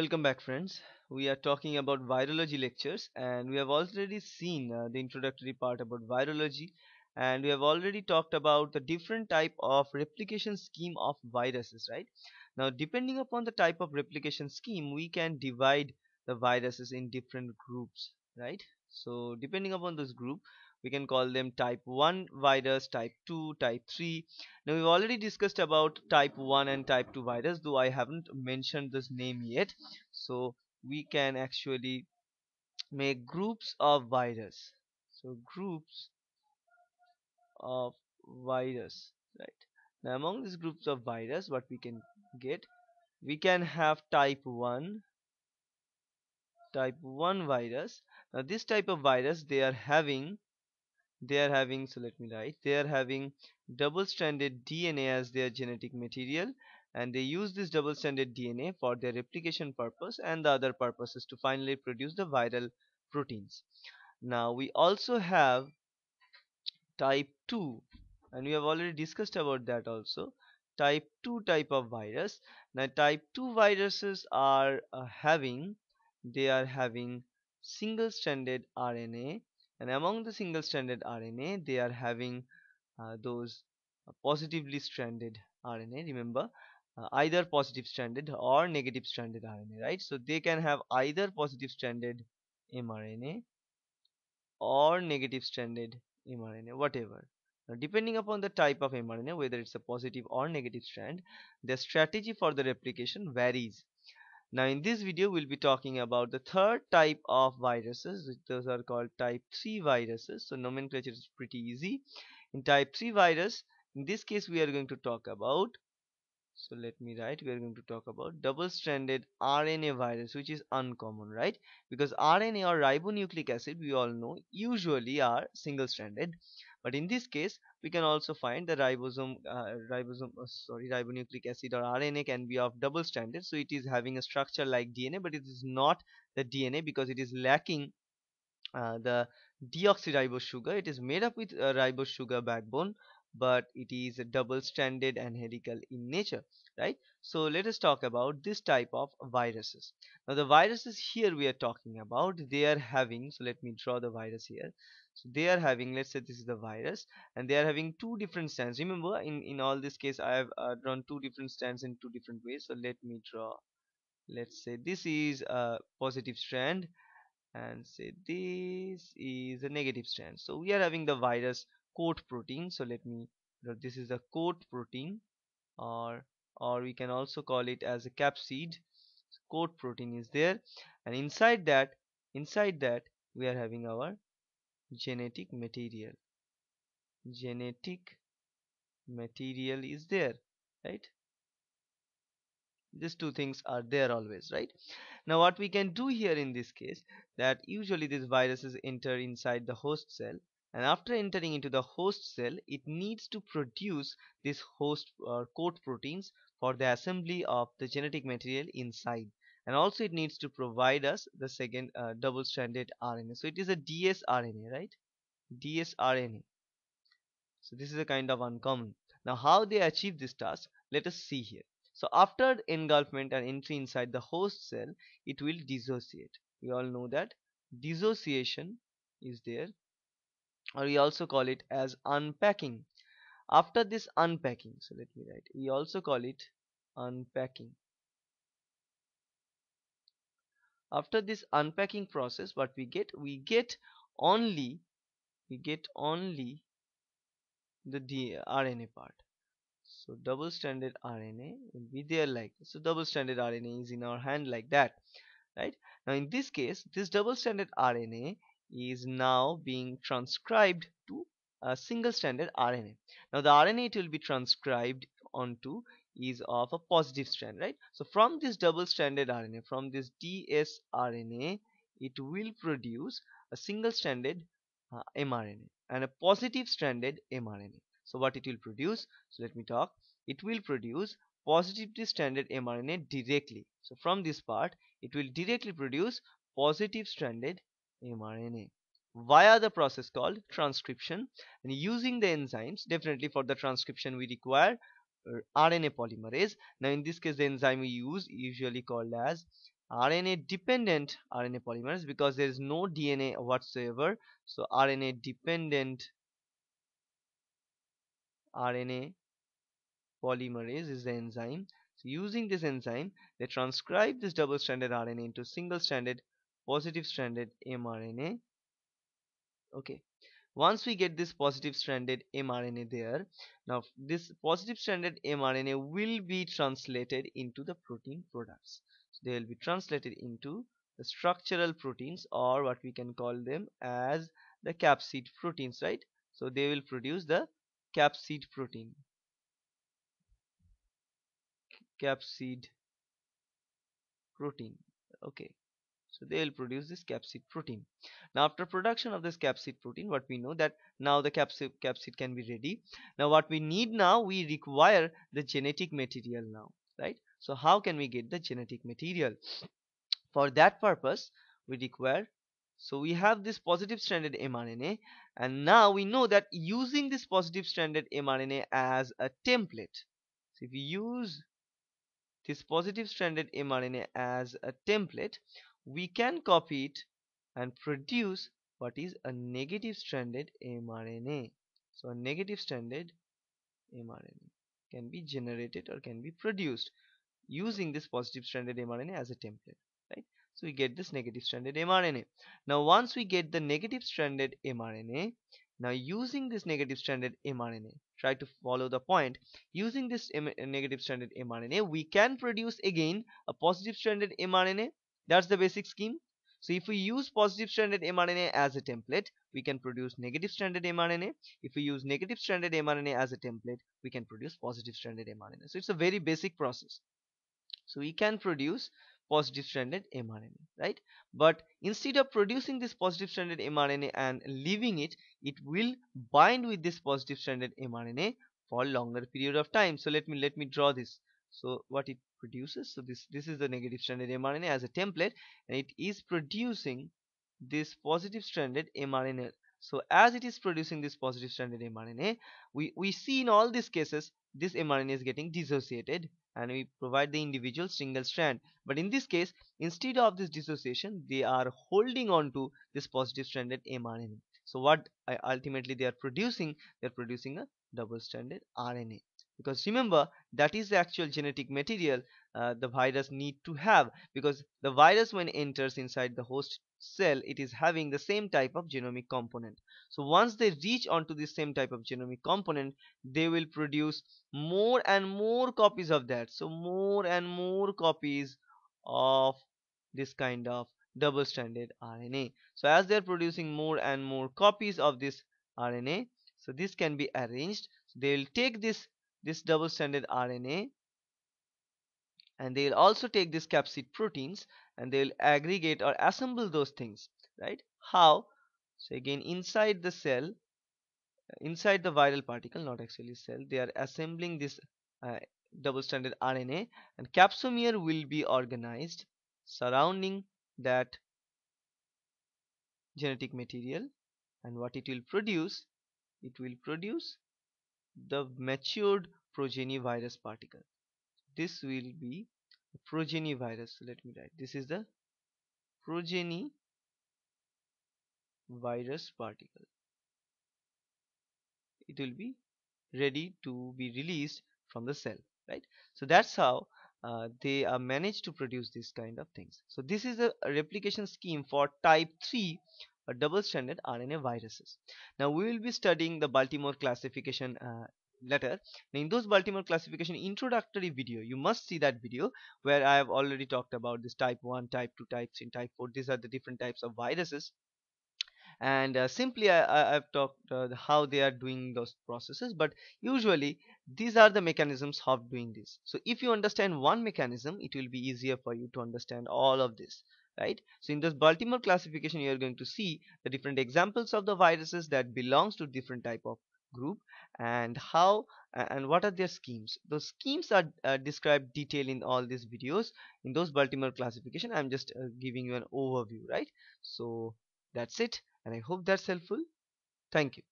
Welcome back friends. We are talking about virology lectures and we have already seen uh, the introductory part about virology and we have already talked about the different type of replication scheme of viruses right. Now depending upon the type of replication scheme we can divide the viruses in different groups right. So depending upon this group we can call them type 1 virus type 2 type 3 now we've already discussed about type 1 and type 2 virus though I haven't mentioned this name yet so we can actually make groups of virus so groups of virus right now among these groups of virus what we can get we can have type 1 type 1 virus now this type of virus they are having they are having so let me write they are having double stranded DNA as their genetic material and they use this double stranded DNA for their replication purpose and the other purpose is to finally produce the viral proteins now we also have type 2 and we have already discussed about that also type 2 type of virus now type 2 viruses are uh, having they are having single stranded RNA and among the single stranded RNA they are having uh, those uh, positively stranded RNA remember uh, either positive stranded or negative stranded RNA right so they can have either positive stranded mRNA or negative stranded mRNA whatever now depending upon the type of mRNA whether it's a positive or negative strand the strategy for the replication varies now in this video we'll be talking about the third type of viruses which those are called type 3 viruses so nomenclature is pretty easy in type 3 virus in this case we are going to talk about so let me write we are going to talk about double-stranded RNA virus which is uncommon right because RNA or ribonucleic acid we all know usually are single-stranded but in this case we can also find the ribosome uh, ribosome uh, sorry ribonucleic acid or RNA can be of double-stranded so it is having a structure like DNA but it is not the DNA because it is lacking uh, the deoxyribose sugar it is made up with a uh, ribose sugar backbone but it a is double-stranded and helical in nature right so let us talk about this type of viruses now the viruses here we are talking about they are having so let me draw the virus here so they are having let's say this is the virus and they are having two different strands remember in in all this case i have uh, drawn two different strands in two different ways so let me draw let's say this is a positive strand and say this is a negative strand so we are having the virus coat protein so let me this is a coat protein or or we can also call it as a capsid coat protein is there and inside that inside that we are having our genetic material genetic material is there right these two things are there always right now what we can do here in this case that usually these viruses enter inside the host cell and after entering into the host cell it needs to produce this host uh, coat proteins for the assembly of the genetic material inside and also it needs to provide us the second uh, double-stranded RNA so it is a dsRNA right dsRNA so this is a kind of uncommon now how they achieve this task let us see here so after engulfment and entry inside the host cell it will dissociate we all know that dissociation is there or we also call it as unpacking after this unpacking so let me write we also call it unpacking after this unpacking process what we get we get only we get only the DNA part so double stranded RNA will be there like so double stranded RNA is in our hand like that right now in this case this double stranded RNA is now being transcribed to a single stranded RNA. Now the RNA it will be transcribed onto is of a positive strand, right? So from this double stranded RNA, from this dsRNA, it will produce a single stranded uh, mRNA and a positive stranded mRNA. So what it will produce? So let me talk. It will produce positively stranded mRNA directly. So from this part, it will directly produce positive stranded mRNA via the process called transcription and using the enzymes definitely for the transcription we require uh, RNA polymerase now in this case the enzyme we use usually called as RNA dependent RNA polymerase because there is no DNA whatsoever so RNA dependent RNA polymerase is the enzyme so using this enzyme they transcribe this double stranded RNA into single stranded positive stranded mRNA okay once we get this positive stranded mRNA there now this positive stranded mRNA will be translated into the protein products so they will be translated into the structural proteins or what we can call them as the capsid proteins right so they will produce the capsid protein capsid protein okay so they'll produce this capsid protein now after production of this capsid protein what we know that now the capsid capsid can be ready now what we need now we require the genetic material now right so how can we get the genetic material for that purpose we require so we have this positive stranded mRNA and now we know that using this positive stranded mRNA as a template so if we use this positive stranded mRNA as a template we can copy it and produce what is a negative stranded mRNA. So a negative stranded mRNA can be generated or can be produced using this positive stranded mRNA as a template, right? So we get this negative stranded mRNA. Now once we get the negative stranded mRNA, now using this negative stranded mRNA, try to follow the point, using this negative stranded mRNA, we can produce again a positive stranded mRNA that's the basic scheme. So if we use positive stranded mRNA as a template, we can produce negative stranded mRNA. If we use negative stranded mRNA as a template, we can produce positive stranded mRNA. So it's a very basic process. So we can produce positive stranded mRNA, right? But instead of producing this positive stranded mRNA and leaving it, it will bind with this positive stranded mRNA for longer period of time. So let me let me draw this. So what it produces so this this is the negative stranded mRNA as a template and it is producing this positive stranded mRNA so as it is producing this positive stranded mRNA we, we see in all these cases this mRNA is getting dissociated and we provide the individual single strand but in this case instead of this dissociation they are holding on to this positive stranded mRNA so what uh, ultimately they are producing they are producing a double stranded RNA because remember that is the actual genetic material uh, the virus need to have because the virus when enters inside the host cell it is having the same type of genomic component so once they reach onto the same type of genomic component they will produce more and more copies of that so more and more copies of this kind of double stranded RNA so as they are producing more and more copies of this RNA so this can be arranged they'll take this this double-stranded RNA and they'll also take these capsid proteins and they'll aggregate or assemble those things right how so again inside the cell uh, inside the viral particle not actually cell they are assembling this uh, double-stranded RNA and capsomere will be organized surrounding that genetic material and what it will produce it will produce the matured progeny virus particle this will be progeny virus let me write this is the progeny virus particle it will be ready to be released from the cell right so that's how uh, they are managed to produce this kind of things so this is a replication scheme for type 3 or double-stranded RNA viruses. Now we will be studying the Baltimore classification uh, letter. Now in those Baltimore classification introductory video, you must see that video where I have already talked about this type 1, type 2, type 3, type 4. These are the different types of viruses and uh, simply I, have talked uh, how they are doing those processes but usually these are the mechanisms of doing this so if you understand one mechanism it will be easier for you to understand all of this right so in this baltimore classification you are going to see the different examples of the viruses that belongs to different type of group and how and what are their schemes those schemes are uh, described detail in all these videos in those baltimore classification i'm just uh, giving you an overview right so that's it and i hope that's helpful thank you